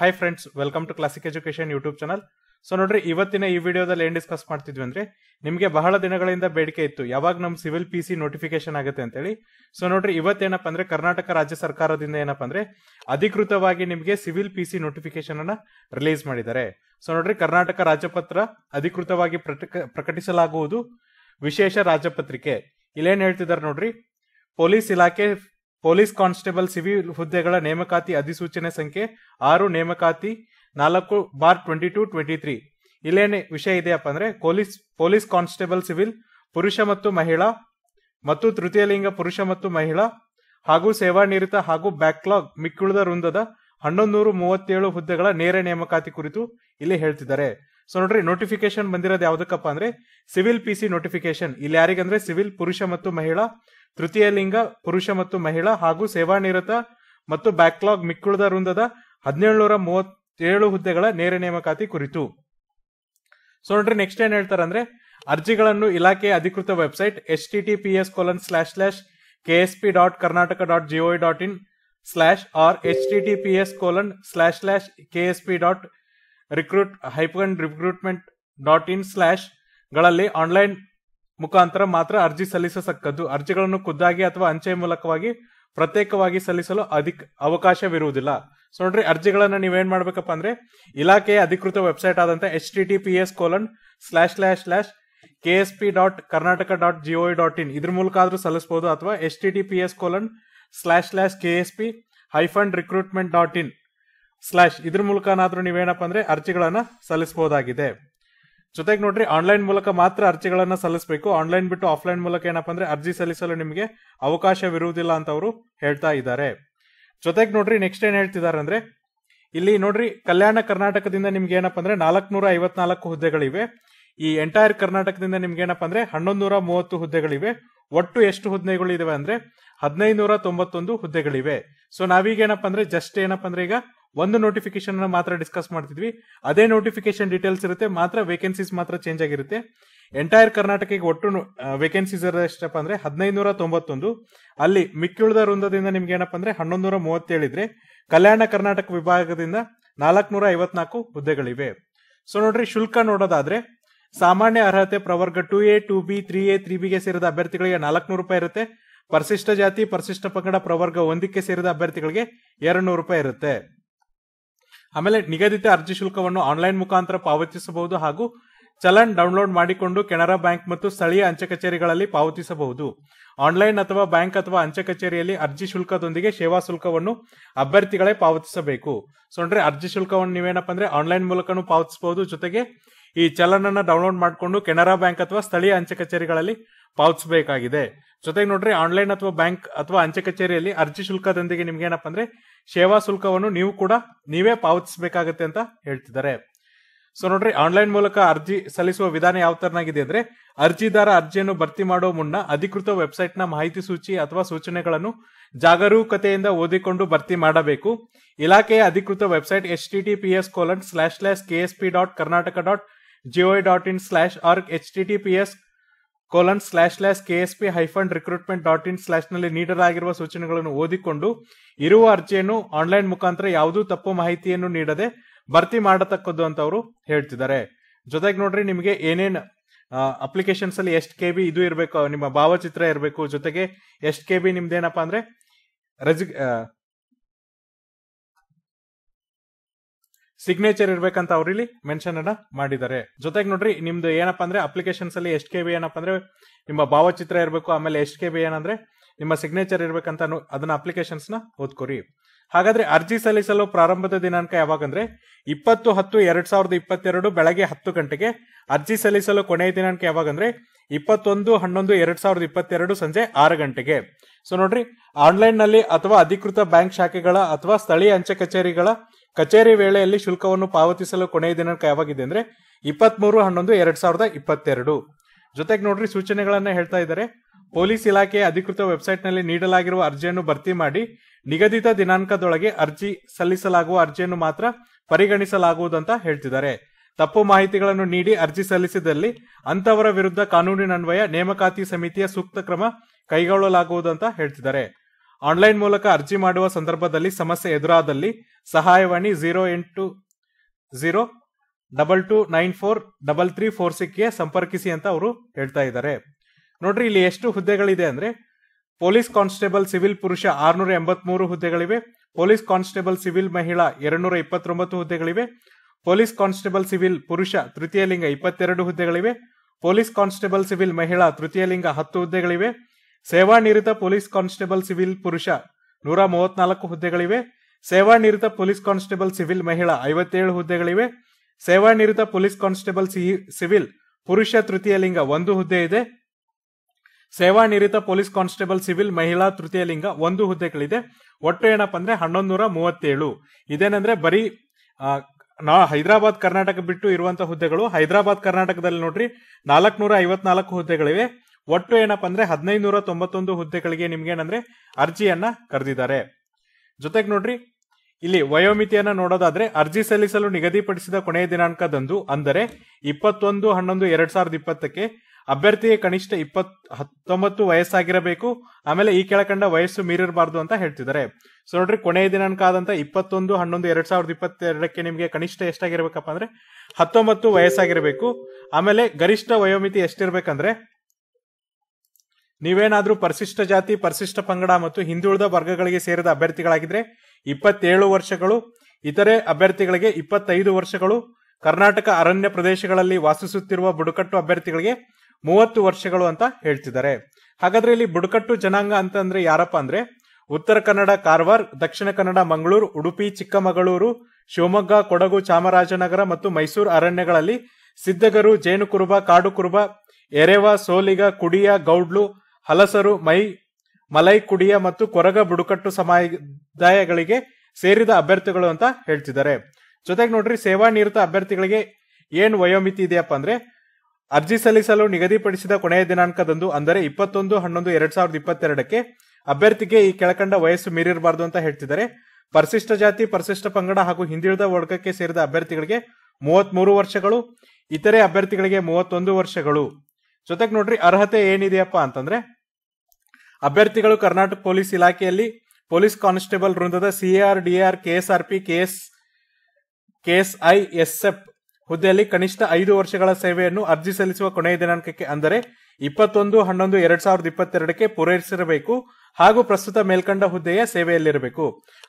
high friends welcome to classic education YouTube channel so ನೋಡ್ರಿ ಇವತ್ತಿನ ಈ ವಿಡಿಯೋದಲ್ಲಿ ಏನ್ ಡಿಸ್ಕಸ್ ಮಾಡ್ತಿದ್ವಿ ಅಂದ್ರೆ ನಿಮಗೆ ಬಹಳ ದಿನಗಳಿಂದ ಬೇಡಿಕೆ ಇತ್ತು ಯಾವಾಗ ನಮ್ ಸಿವಿಲ್ ಪಿ ಸಿ ನೋಟಿಫಿಕೇಶನ್ ಆಗುತ್ತೆ ಅಂತೇಳಿ ಸೊ ನೋಡ್ರಿ ಇವತ್ತೇನಪ್ಪ ಅಂದ್ರೆ ಕರ್ನಾಟಕ ರಾಜ್ಯ ಸರ್ಕಾರದಿಂದ ಏನಪ್ಪಾ ಅಂದ್ರೆ ಅಧಿಕೃತವಾಗಿ ನಿಮಗೆ ಸಿವಿಲ್ ಪಿ ಸಿ ನೋಟಿಫಿಕೇಶನ್ ಅನ್ನ ರಿಲೀಸ್ ಮಾಡಿದ್ದಾರೆ ಸೊ ನೋಡ್ರಿ ಕರ್ನಾಟಕ ರಾಜ್ಯಪತ್ರ ಅಧಿಕೃತವಾಗಿ ಪ್ರಕಟಿಸಲಾಗುವುದು ವಿಶೇಷ ರಾಜ್ಯಪತ್ರಿಕೆ ಇಲ್ಲೇನ್ ಹೇಳ್ತಿದ್ದಾರೆ ನೋಡ್ರಿ ಪೊಲೀಸ್ ಇಲಾಖೆ ಪೊಲೀಸ್ ಕಾನ್ಸ್ಟೇಬಲ್ ಸಿವಿಲ್ ಹುದ್ದೆಗಳ ನೇಮಕಾತಿ ಅಧಿಸೂಚನೆ ಸಂಖ್ಯೆ ಆರು ನೇಮಕಾತಿ ನಾಲ್ಕು bar twenty two twenty three ಇಲ್ಲೇನೇ ವಿಷಯ ಇದೆಯಪ್ಪ ಅಂದ್ರೆ ಪೊಲೀಸ್ ಪೊಲೀಸ್ ಕಾನ್ಸ್ಟೇಬಲ್ ಸಿವಿಲ್ ಪುರುಷ ಮತ್ತು ಮಹಿಳಾ ಮತ್ತು ತೃತೀಯ ಲಿಂಗ ಪುರುಷ ಮತ್ತು ಮಹಿಳಾ ಹಾಗೂ ಸೇವಾನಿರಿತ ಹಾಗೂ ಬ್ಯಾಕ್ಲಾಗ್ ಮಿಕ್ಕುಳಿದ ವೃಂದದ ಹನ್ನೊಂದು ಮೂವತ್ತೇಳು ಹುದ್ದೆಗಳ ನೇರ ನೇಮಕಾತಿ ಕುರಿತು ಇಲ್ಲಿ ಹೇಳ್ತಿದ್ದಾರೆ ಸೊ ನೋಡ್ರಿ ನೋಟಿಫಿಕೇಶನ್ ಬಂದಿರೋದು ಯಾವ್ದಕ್ಕಪ್ಪ ಅಂದ್ರೆ ಸಿವಿಲ್ ಪಿಸಿ ನೋಟಿಫಿಕೇಶನ್ ಇಲ್ಲಿ ಯಾರಿಗಂದ್ರೆ ಸಿವಿಲ್ ಪುರುಷ ಮತ್ತು ಮಹಿಳಾ ತೃತೀಯ ಲಿಂಗ ಪುರುಷ ಮತ್ತು ಮಹಿಳಾ ಹಾಗೂ ಸೇವಾನಿರತ ಮತ್ತು ಬ್ಯಾಕ್ಲಾಗ್ ಮಿಕ್ಕುಳದ ವೃಂದದ ಹದಿನೇಳು ಮೂವತ್ತೇಳು ಹುದ್ದೆಗಳ ನೇರ ನೇಮಕಾತಿ ಕುರಿತು ಸೊ ನೋಡ್ರಿ ನೆಕ್ಸ್ಟ್ ಏನ್ ಹೇಳ್ತಾರೆ ಅಂದ್ರೆ ಅರ್ಜಿಗಳನ್ನು ಇಲಾಖೆಯ ಅಧಿಕೃತ website H T T P S colon slash slash K S P dot Karnataka dot GO dot in slash or H T T P S colon slash slash K S P dot recruit hyphen recruitment dot in slash ಗಳಲ್ಲಿ online ಮುಖಾಂತರ ಮಾತ್ರ ಅರ್ಜಿ ಸಲ್ಲಿಸತಕ್ಕದ್ದು ಅರ್ಜಿಗಳನ್ನು ಖುದ್ದಾಗಿ ಅಥವಾ ಅಂಚೆ ಮೂಲಕವಾಗಿ ಪ್ರತ್ಯೇಕವಾಗಿ ಸಲ್ಲಿಸಲು ಅಧಿಕ ಅವಕಾಶವಿರುವುದಿಲ್ಲ ಸೊ ನೋಡ್ರಿ ಅರ್ಜಿಗಳನ್ನು ನೀವೇನ್ ಮಾಡ್ಬೇಕಪ್ಪ ಅಂದ್ರೆ ಇಲಾಖೆಯ ಅಧಿಕೃತ ವೆಬ್ಸೈಟ್ ಆದಂತ H T T P S colon slash slash slash K S P dot Karnataka dot GO dot in ಇದ್ರ ಮೂಲಕ ಆದ್ರೂ ಸಲ್ಲಿಸಬಹುದು ಅಥವಾ H T T P S colon slash slash K S P hyphen recruitment dot in slash ಇದ್ರ ಮೂಲಕನಾದ್ರೂ ನೀವೇನಪ್ಪ ಅಂದ್ರೆ ಅರ್ಜಿಗಳನ್ನು ಸಲ್ಲಿಸಬಹುದಾಗಿದೆ ಜೊತೆಗೆ ನೋಡ್ರಿ ಆನ್ಲೈನ್ ಮೂಲಕ ಮಾತ್ರ ಅರ್ಜಿಗಳನ್ನ ಸಲ್ಲಿಸಬೇಕು ಆನ್ಲೈನ್ ಬಿಟ್ಟು ಆಫ್ಲೈನ್ ಮೂಲಕ ಏನಪ್ಪಾ ಅಂದ್ರೆ ಅರ್ಜಿ ಸಲ್ಲಿಸಲು ನಿಮಗೆ ಅವಕಾಶವಿರುವುದಿಲ್ಲ ಅಂತ ಅವರು ಹೇಳ್ತಾ ಇದ್ದಾರೆ ಜೊತೆಗೆ ನೋಡ್ರಿ ನೆಕ್ಸ್ಟ್ ಏನ್ ಹೇಳ್ತಿದ್ದಾರೆ ಅಂದ್ರೆ ಇಲ್ಲಿ ನೋಡ್ರಿ ಕಲ್ಯಾಣ ಕರ್ನಾಟಕದಿಂದ ನಿಮ್ಗೆ ಏನಪ್ಪಾ ಅಂದ್ರೆ ನಾಲ್ಕುನೂರ ಐವತ್ನಾಲ್ಕು ಹುದ್ದೆಗಳಿವೆ ಈ ಎಂಟೈರ್ ಕರ್ನಾಟಕದಿಂದ ನಿಮ್ಗೆ ಏನಪ್ಪಾ ಅಂದ್ರೆ ಹನ್ನೊಂದು ನೂರ ಮೂವತ್ತು ಹುದ್ದೆಗಳಿವೆ ಒಟ್ಟು ಎಷ್ಟು ಹುದ್ದೆಗಳು ಇದಾವೆ ಅಂದ್ರೆ ಹದಿನೈದು ನೂರ ತೊಂಬತ್ತೊಂದು ಹುದ್ದೆಗಳಿವೆ ಸೊ ನಾವೀಗ ಏನಪ್ಪಾ ಅಂದ್ರೆ ಜಸ್ಟ್ ಏನಪ್ಪಾ ಅಂದ್ರೆ ಈಗ ಒಂದು ನೋಟಿಫಿಕೇಶನ್ ಮಾತ್ರ ಡಿಸ್ಕಸ್ ಮಾಡ್ತಿದ್ವಿ ಅದೇ ನೋಟಿಫಿಕೇಶನ್ ಡೀಟೇಲ್ಸ್ ಇರುತ್ತೆ ಮಾತ್ರ ವೇಕೆನ್ಸೀಸ್ ಮಾತ್ರ ಚೇಂಜ್ ಆಗಿರುತ್ತೆ ಎಂಟೈರ್ ಕರ್ನಾಟಕಕ್ಕೆ ಒಟ್ಟು ವೇಕೆನ್ಸೀಸ್ ಇರೋದಷ್ಟಪ್ಪ ಅಂದ್ರೆ ಹದಿನೈದು ತೊಂಬತ್ತೊಂದು ಅಲ್ಲಿ ಮಿಕ್ಕಿಳಿದ ವೃಂದದಿಂದ ನಿಮ್ಗೆ ಏನಪ್ಪ ಅಂದ್ರೆ ಹನ್ನೊಂದು ನೂರ ಮೂವತ್ತೇಳಿದ್ರೆ ಕಲ್ಯಾಣ ಕರ್ನಾಟಕ ವಿಭಾಗದಿಂದ ನಾಲ್ಕುನೂರ ಐವತ್ನಾಲ್ಕು ಹುದ್ದೆಗಳಿವೆ ಸೊ ನೋಡ್ರಿ ಶುಲ್ಕ ನೋಡೋದಾದ್ರೆ ಸಾಮಾನ್ಯ ಅರ್ಹತೆ ಪ್ರವರ್ಗ two A two B three A ತ್ರೀ ಬಿಗೆ ಸೇರಿದ ಅಭ್ಯರ್ಥಿಗಳಿಗೆ ನಾಲ್ಕುನೂರು ರೂಪಾಯಿ ಇರುತ್ತೆ ಪರಿಶಿಷ್ಟ ಜಾತಿ ಪರಿಶಿಷ್ಟ ಪಂಗಡ ಪ್ರವರ್ಗ ಒಂದಕ್ಕೆ ಸೇರಿದ ಅಭ್ಯರ್ಥಿಗಳಿಗೆ ಎರಡು ನೂರು ರೂಪಾಯಿ ಇರುತ್ತೆ ಆಮೇಲೆ ನಿಗದಿತ ಅರ್ಜಿ ಶುಲ್ಕವನ್ನು ಆನ್ಲೈನ್ ಮುಖಾಂತರ ಪಾವತಿಸಬಹುದು ಹಾಗೂ ಚಲನ್ ಡೌನ್ಲೋಡ್ ಮಾಡಿಕೊಂಡು ಕೆನರಾ ಬ್ಯಾಂಕ್ ಮತ್ತು ಸ್ಥಳೀಯ ಅಂಚೆ ಕಚೇರಿಗಳಲ್ಲಿ ಪಾವತಿಸಬಹುದು ಆನ್ಲೈನ್ ಅಥವಾ ಬ್ಯಾಂಕ್ ಅಥವಾ ಅಂಚೆ ಕಚೇರಿಯಲ್ಲಿ ಅರ್ಜಿ ಶುಲ್ಕದೊಂದಿಗೆ ಸೇವಾ ಶುಲ್ಕವನ್ನು ಅಭ್ಯರ್ಥಿಗಳೇ ಪಾವತಿಸಬೇಕು ಸೊ ಅಂದ್ರೆ ಅರ್ಜಿ ಶುಲ್ಕವನ್ನು ನೀವೇನಪ್ಪ ಅಂದ್ರೆ ಆನ್ಲೈನ್ ಮೂಲಕನೂ ಪಾವತಿಸಬಹುದು ಜೊತೆಗೆ ಈ ಚಲನನ್ನು ಡೌನ್ಲೋಡ್ ಮಾಡಿಕೊಂಡು ಕೆನರಾ ಬ್ಯಾಂಕ್ ಅಥವಾ ಸ್ಥಳೀಯ ಅಂಚೆ ಕಚೇರಿಗಳಲ್ಲಿ ಪಾವತಿಸಬೇಕಾಗಿದೆ ಜೊತೆಗೆ ನೋಡ್ರಿ ಆನ್ಲೈನ್ ಅಥವಾ ಬ್ಯಾಂಕ್ ಅಥವಾ ಅಂಚೆ ಕಚೇರಿಯಲ್ಲಿ ಅರ್ಜಿ ಶುಲ್ಕದೊಂದಿಗೆ ನಿಮ್ಗೆ ಏನಪ್ಪ ಅಂದ್ರೆ ಸೇವಾ ಶುಲ್ಕವನ್ನು ನೀವು ಕೂಡ ನೀವೇ ಪಾವತಿಸಬೇಕಾಗತ್ತೆ ಅಂತ ಹೇಳ್ತಿದ್ದಾರೆ ಸೊ ನೋಡ್ರಿ ಆನ್ಲೈನ್ ಮೂಲಕ ಅರ್ಜಿ ಸಲ್ಲಿಸುವ ವಿಧಾನ ಯಾವ ತರನಾಗಿದೆ ಅಂದ್ರೆ ಅರ್ಜಿದಾರ ಅರ್ಜಿಯನ್ನು ಭರ್ತಿ ಮಾಡುವ ಮುನ್ನ ಅಧಿಕೃತ ವೆಬ್ಸೈಟ್ ನ ಮಾಹಿತಿ ಸೂಚಿ ಅಥವಾ ಸೂಚನೆಗಳನ್ನು ಜಾಗರೂಕತೆಯಿಂದ ಓದಿಕೊಂಡು ಭರ್ತಿ ಮಾಡಬೇಕು ಇಲಾಖೆಯ ಅಧಿಕೃತ website H T T P S colon slash slash P dot Karnataka dot GO dot in slash or H T T P S colon slash slash KSP hyphen recruitment dot in slash ನಲ್ಲಿ ನೀಡಲಾಗಿರುವ ಸೂಚನೆಗಳನ್ನು ಓದಿಕೊಂಡು ಇರುವ ಅರ್ಜಿಯನ್ನು online ಮುಖಾಂತರ ಯಾವುದೂ ತಪ್ಪು ಮಾಹಿತಿಯನ್ನು ನೀಡದೆ ಭರ್ತಿ ಮಾಡತಕ್ಕದ್ದು ಅಂತ ಅವರು ಹೇಳ್ತಿದ್ದಾರೆ ಜೊತೆಗೆ ನೋಡ್ರಿ ನಿಮಗೆ ಏನೇನು ಅಪ್ಲಿಕೇಶನ್ಸ್ ಅಲ್ಲಿ ಎಷ್ಟು ಕೆ ಬಿ ಇದು ಇರಬೇಕು ನಿಮ್ಮ ಭಾವಚಿತ್ರ ಇರಬೇಕು ಜೊತೆಗೆ ಎಷ್ಟು ಕೆ ಬಿ ನಿಮ್ದೇನಪ್ಪ ಅಂದ್ರೆ ರೆಜಿ ಸಿಗ್ನೇಚರ್ ಇರ್ಬೇಕಂತ ಇಲ್ಲಿ ಮೆನ್ಷನ್ ಅನ್ನ ಮಾಡಿದ್ದಾರೆ ಜೊತೆಗೆ ನೋಡ್ರಿ ನಿಮ್ದು ಏನಪ್ಪಾ ಅಂದ್ರೆ ಅಪ್ಲಿಕೇಶನ್ಸ್ ಅಲ್ಲಿ ಎಷ್ಟು ಕೆ ಬಿ ಏನಪ್ಪ ಅಂದ್ರೆ ನಿಮ್ಮ ಭಾವಚಿತ್ರ ಇರಬೇಕು ಆಮೇಲೆ ಎಷ್ಟು ಕೆ ಬಿ ಏನಂದ್ರೆ ನಿಮ್ಮ ಸಿಗ್ನೇಚರ್ ಇರ್ಬೇಕಂತ ಅದನ್ನ ಅಪ್ಲಿಕೇಶನ್ಸ್ ನ ಓದ್ಕೊರಿ ಹಾಗಾದ್ರೆ ಅರ್ಜಿ ಸಲ್ಲಿಸಲು ಪ್ರಾರಂಭದ ದಿನಾಂಕ ಯಾವಾಗಂದ್ರೆ ಇಪ್ಪತ್ತು ಹತ್ತು ಎರಡ್ ಸಾವಿರದ ಇಪ್ಪತ್ತೆರಡು ಬೆಳಗ್ಗೆ ಹತ್ತು ಗಂಟೆಗೆ ಅರ್ಜಿ ಸಲ್ಲಿಸಲು ಕೊನೆಯ ದಿನಾಂಕ ಯಾವಾಗಂದ್ರೆ ಇಪ್ಪತ್ತೊಂದು ಹನ್ನೊಂದು ಎರಡ್ ಸಾವಿರದ ಇಪ್ಪತ್ತೆರಡು ಸಂಜೆ ಆರು ಗಂಟೆಗೆ ಸೊ ನೋಡ್ರಿ ಆನ್ಲೈನ್ ನಲ್ಲಿ ಅಥವಾ ಅಧಿಕೃತ ಬ್ಯಾಂಕ್ ಶಾಖೆಗಳ ಅಥವಾ ಸ್ಥಳೀಯ ಅಂಚೆ ಕಚೇರಿಗಳ ಕಚೇರಿ ವೇಳೆಯಲ್ಲಿ ಶುಲ್ಕವನ್ನು ಪಾವತಿಸಲು ಕೊನೆಯ ದಿನಾಂಕ ಯಾವಾಗಿದೆ ಅಂದ್ರೆ ಇಪ್ಪತ್ತ್ ಹನ್ನೊಂದು ಎರಡ್ ಸಾವಿರದ ಇಪ್ಪತ್ತೆರಡು ಜೊತೆಗೆ ನೋಡ್ರಿ ಸೂಚನೆಗಳನ್ನ ಹೇಳ್ತಾ ಇದ್ದಾರೆ ಪೊಲೀಸ್ ಇಲಾಖೆಯ ಅಧಿಕೃತ ವೆಬ್ಸೈಟ್ನಲ್ಲಿ ನೀಡಲಾಗಿರುವ ಅರ್ಜಿಯನ್ನು ಭರ್ತಿ ಮಾಡಿ ನಿಗದಿತ ದಿನಾಂಕದೊಳಗೆ ಅರ್ಜಿ ಸಲ್ಲಿಸಲಾಗುವ ಅರ್ಜಿಯನ್ನು ಮಾತ್ರ ಪರಿಗಣಿಸಲಾಗುವುದಂತ ಹೇಳ್ತಿದ್ದಾರೆ ತಪ್ಪು ಮಾಹಿತಿಗಳನ್ನು ನೀಡಿ ಅರ್ಜಿ ಸಲ್ಲಿಸಿದಲ್ಲಿ ಅಂತವರ ವಿರುದ್ಧ ಕಾನೂನಿನನ್ವಯ ನೇಮಕಾತಿ ಸಮಿತಿಯ ಸೂಕ್ತ ಕ್ರಮ ಕೈಗೊಳ್ಳಲಾಗುವುದಂತ ಹೇಳ್ತಿದ್ದಾರೆ ಆನ್ಲೈನ್ ಮೂಲಕ ಅರ್ಜಿ ಮಾಡುವ ಸಂದರ್ಭದಲ್ಲಿ ಸಮಸ್ಯೆ ಎದುರಾದಲ್ಲಿ ಸಹಾಯವಾಣಿ ಝೀರೋ ಎಂಟು zero double two nine four double three four ಸಿಕ್ಸ್ಗೆ ಸಂಪರ್ಕಿಸಿ ಅಂತ ಅವರು ಹೇಳ್ತಾ ಇದ್ದಾರೆ ನೋಡ್ರಿ ಇಲ್ಲಿ ಎಷ್ಟು ಹುದ್ದೆಗಳಿದೆ ಅಂದ್ರೆ ಪೊಲೀಸ್ ಕಾನ್ಸ್ಟೇಬಲ್ ಸಿವಿಲ್ ಪುರುಷ ಆರ್ನೂರ ಎಂಬತ್ಮೂರು ಹುದ್ದೆಗಳಿವೆ ಪೊಲೀಸ್ ಕಾನ್ಸ್ಟೇಬಲ್ ಸಿವಿಲ್ ಮಹಿಳಾ ಎರಡ್ನೂರ ಇಪ್ಪತ್ತೊಂಬತ್ತು ಹುದ್ದೆಗಳಿವೆ ಪೊಲೀಸ್ ಕಾನ್ಸ್ಟೇಬಲ್ ಸಿವಿಲ್ ಪುರುಷ ತೃತೀಯ ಲಿಂಗ ಇಪ್ಪತ್ತೆರಡು ಹುದ್ದೆಗಳಿವೆ ಪೊಲೀಸ್ ಕಾನ್ಸ್ಟೇಬಲ್ ಸಿವಿಲ್ ಮಹಿಳಾ ತೃತೀಯ ಲಿಂಗ ಹತ್ತು ಹುದ್ದೆಗಳಿವೆ ಸೇವಾನಿರಿತ ಪೊಲೀಸ್ ಕಾನ್ಸ್ಟೇಬಲ್ ಸಿವಿಲ್ ಪುರುಷ ನೂರ ಮೂವತ್ನಾಲ್ಕು ಹುದ್ದೆಗಳಿವೆ ಸೇವಾನಿರಿತ ಪೊಲೀಸ್ ಕಾನ್ಸ್ಟೇಬಲ್ ಸಿವಿಲ್ ಮಹಿಳಾ ಐವತ್ತೇಳು ಹುದ್ದೆಗಳಿವೆ ಸೇವಾನಿರಿತ ಪೊಲೀಸ್ ಕಾನ್ಸ್ಟೇಬಲ್ ಸಿವಿಲ್ ಪುರುಷ ತೃತೀಯ ಲಿಂಗ ಒಂದು ಹುದ್ದೆ ಇದೆ ಸೇವಾನಿರಿತ ಪೊಲೀಸ್ ಕಾನ್ಸ್ಟೇಬಲ್ ಸಿವಿಲ್ ಮಹಿಳಾ ತೃತೀಯ ಲಿಂಗ ಒಂದು ಹುದ್ದೆಗಳಿದೆ ಒಟ್ಟು ಏನಪ್ಪ ಅಂದ್ರೆ ಹನ್ನೊಂದು ನೂರ ಮೂವತ್ತೇಳು ಇದೇನಂದ್ರೆ ಬರೀ ನಾ ಹೈದರಾಬಾದ್ ಕರ್ನಾಟಕ ಬಿಟ್ಟು ಇರುವಂತಹ ಹುದ್ದೆಗಳು ಹೈದರಾಬಾದ್ ಕರ್ನಾಟಕದಲ್ಲಿ ನೋಡ್ರಿ ನಾಲ್ಕನೂರ ಐವತ್ನಾಲ್ಕು ಹುದ್ದೆಗಳಿವೆ ಒಟ್ಟು ಏನಪ್ಪಾ ಅಂದ್ರೆ ಹದಿನೈದುನೂರ ತೊಂಬತ್ತೊಂದು ಹುದ್ದೆಗಳಿಗೆ ನಿಮ್ಗೆ ಏನಂದ್ರೆ ಅರ್ಜಿಯನ್ನ ಕರೆದಿದ್ದಾರೆ ಜೊತೆಗೆ ನೋಡ್ರಿ ಇಲ್ಲಿ ವಯೋಮಿತಿಯನ್ನ ನೋಡೋದಾದ್ರೆ ಅರ್ಜಿ ಸಲ್ಲಿಸಲು ನಿಗದಿಪಡಿಸಿದ ಕೊನೆಯ ದಿನಾಂಕದಂದು ಅಂದರೆ ಇಪ್ಪತ್ತೊಂದು ಹನ್ನೊಂದು ಎರಡ್ ಸಾವಿರದ ಇಪ್ಪತ್ತಕ್ಕೆ ಅಭ್ಯರ್ಥಿಗೆ ಕನಿಷ್ಠ ಇಪ್ಪತ್ ಹತ್ತೊಂಬತ್ತು ವಯಸ್ಸಾಗಿರಬೇಕು ಆಮೇಲೆ ಈ ಕೆಳಕಂಡ ವಯಸ್ಸು ಮೀರಿರಬಾರ್ದು ಅಂತ ಹೇಳ್ತಿದ್ದಾರೆ ಸೊ ನೋಡ್ರಿ ಕೊನೆಯ ದಿನಾಂಕ ಆದಂತ ಇಪ್ಪತ್ತೊಂದು ಹನ್ನೊಂದು ಎರಡ್ ಸಾವಿರದ ಇಪ್ಪತ್ತೆರಡಕ್ಕೆ ನಿಮಗೆ ಕನಿಷ್ಠ ಎಷ್ಟಾಗಿರ್ಬೇಕಪ್ಪ ಅಂದ್ರೆ ಹತ್ತೊಂಬತ್ತು ವಯಸ್ಸಾಗಿರಬೇಕು ಆಮೇಲೆ ಗರಿಷ್ಠ ವಯೋಮಿತಿ ಎಷ್ಟಿರ್ಬೇಕಂದ್ರೆ ನೀವೇನಾದರೂ ಪರಿಶಿಷ್ಟ ಜಾತಿ ಪರಿಶಿಷ್ಟ ಪಂಗಡ ಮತ್ತು ಹಿಂದುಳಿದ ವರ್ಗಗಳಿಗೆ ಸೇರಿದ ಅಭ್ಯರ್ಥಿಗಳಾಗಿದ್ರೆ ಇಪ್ಪತ್ತೇಳು ವರ್ಷಗಳು ಇತರೆ ಅಭ್ಯರ್ಥಿಗಳಿಗೆ ಇಪ್ಪತ್ತೈದು ವರ್ಷಗಳು ಕರ್ನಾಟಕ ಅರಣ್ಯ ಪ್ರದೇಶಗಳಲ್ಲಿ ವಾಸಿಸುತ್ತಿರುವ ಬುಡಕಟ್ಟು ಅಭ್ಯರ್ಥಿಗಳಿಗೆ ಮೂವತ್ತು ವರ್ಷಗಳು ಅಂತ ಹೇಳ್ತಿದ್ದಾರೆ ಹಾಗಾದ್ರೆ ಇಲ್ಲಿ ಬುಡಕಟ್ಟು ಜನಾಂಗ ಅಂತಂದ್ರೆ ಯಾರಪ್ಪ ಅಂದ್ರೆ ಉತ್ತರ ಕನ್ನಡ ಕಾರವಾರ್ ದಕ್ಷಿಣ ಕನ್ನಡ ಮಂಗಳೂರು ಉಡುಪಿ ಚಿಕ್ಕಮಗಳೂರು ಶಿವಮೊಗ್ಗ ಕೊಡಗು ಚಾಮರಾಜನಗರ ಮತ್ತು ಮೈಸೂರು ಅರಣ್ಯಗಳಲ್ಲಿ ಸಿದ್ದಗರು ಜೇನುಕುರುಬ ಕಾಡುಕುರುಬ ಎರೆವ ಸೋಲಿಗ ಕುಡಿಯ ಗೌಡ್ಲು ಹಲಸರು ಮೈ ಮಲೈ ಕುಡಿಯ ಮತ್ತು ಕೊರಗ ಬುಡಕಟ್ಟು ಸಮುದಾಯಗಳಿಗೆ ಸೇರಿದ ಅಭ್ಯರ್ಥಿಗಳು ಅಂತ ಹೇಳ್ತಿದ್ದಾರೆ ಜೊತೆಗೆ ನೋಡ್ರಿ ಸೇವಾನಿರತ ಅಭ್ಯರ್ಥಿಗಳಿಗೆ ಏನ್ ವಯೋಮಿತಿ ಇದೆಯಪ್ಪ ಅಂದ್ರೆ ಅರ್ಜಿ ಸಲ್ಲಿಸಲು ನಿಗದಿಪಡಿಸಿದ ಕೊನೆಯ ದಿನಾಂಕದಂದು ಅಂದರೆ ಇಪ್ಪತ್ತೊಂದು ಹನ್ನೊಂದು ಎರಡ್ ಸಾವಿರದ ಇಪ್ಪತ್ತೆರಡಕ್ಕೆ ಅಭ್ಯರ್ಥಿಗೆ ಈ ಕೆಳಕಂಡ ವಯಸ್ಸು ಮೀರಿರಬಾರ್ದು ಅಂತ ಹೇಳ್ತಿದ್ದಾರೆ ಪರಿಶಿಷ್ಟ ಜಾತಿ ಪರಿಶಿಷ್ಟ ಪಂಗಡ ಹಾಗೂ ಹಿಂದುಳಿದ ವರ್ಗಕ್ಕೆ ಸೇರಿದ ಅಭ್ಯರ್ಥಿಗಳಿಗೆ ಮೂವತ್ಮೂರು ವರ್ಷಗಳು ಇತರೆ ಅಭ್ಯರ್ಥಿಗಳಿಗೆ ಮೂವತ್ತೊಂದು ವರ್ಷಗಳು ಜೊತೆಗೆ ನೋಡ್ರಿ ಅರ್ಹತೆ ಏನಿದೆಯಪ್ಪ ಅಂತಂದ್ರೆ ಅಭ್ಯರ್ಥಿಗಳು ಕರ್ನಾಟಕ ಪೊಲೀಸ್ ಇಲಾಖೆಯಲ್ಲಿ ಪೊಲೀಸ್ ಕಾನ್ಸ್ಟೇಬಲ್ ವೃಂದದ CR DR KSRP KS KSI SF ಹುದ್ದೆಯಲ್ಲಿ ಕನಿಷ್ಠ ಐದು ವರ್ಷಗಳ ಸೇವೆಯನ್ನು ಅರ್ಜಿ ಸಲ್ಲಿಸುವ ಕೊನೆಯ ದಿನಾಂಕಕ್ಕೆ ಅಂದರೆ ಇಪ್ಪತ್ತೊಂದು ಹನ್ನೊಂದು ಎರಡ್ ಸಾವಿರದ ಇಪ್ಪತ್ತೆರಡಕ್ಕೆ ಪೂರೈಸಿರಬೇಕು ಹಾಗೂ ಪ್ರಸ್ತುತ ಮೇಲ್ಕಂಡ ಹುದ್ದೆಯ ಸೇವೆಯಲ್ಲಿರಬೇಕು